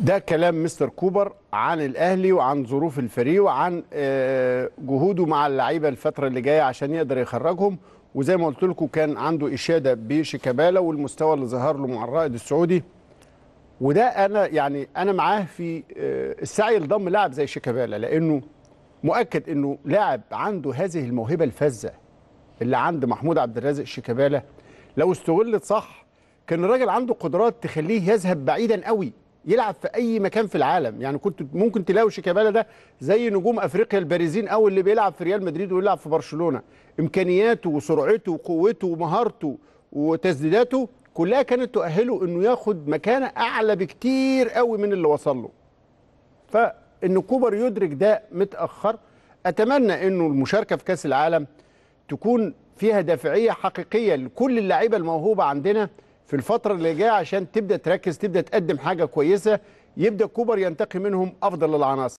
ده كلام مستر كوبر عن الاهلي وعن ظروف الفريق وعن آه، جهوده مع اللعيبه الفتره اللي جايه عشان يقدر يخرجهم وزي ما قلت لكم كان عنده اشاده بشيكابالا والمستوى اللي ظهر له مع الرائد السعودي وده انا يعني انا معاه في آه، السعي لضم لاعب زي شيكابالا لانه مؤكد انه لاعب عنده هذه الموهبه الفذه اللي عند محمود عبد الرازق شيكابالا لو استغلت صح كان الراجل عنده قدرات تخليه يذهب بعيدا قوي يلعب في اي مكان في العالم يعني كنت ممكن تلاقي شيكابالا ده زي نجوم افريقيا البارزين او اللي بيلعب في ريال مدريد ويلعب في برشلونه امكانياته وسرعته وقوته ومهارته وتسديداته كلها كانت تؤهله انه ياخد مكانه اعلى بكتير قوي من اللي وصل له فان كوبر يدرك ده متاخر اتمنى انه المشاركه في كاس العالم تكون فيها دافعيه حقيقيه لكل اللعيبه الموهوبه عندنا في الفتره اللي جايه عشان تبدا تركز تبدا تقدم حاجه كويسه يبدا كوبر ينتقي منهم افضل العناصر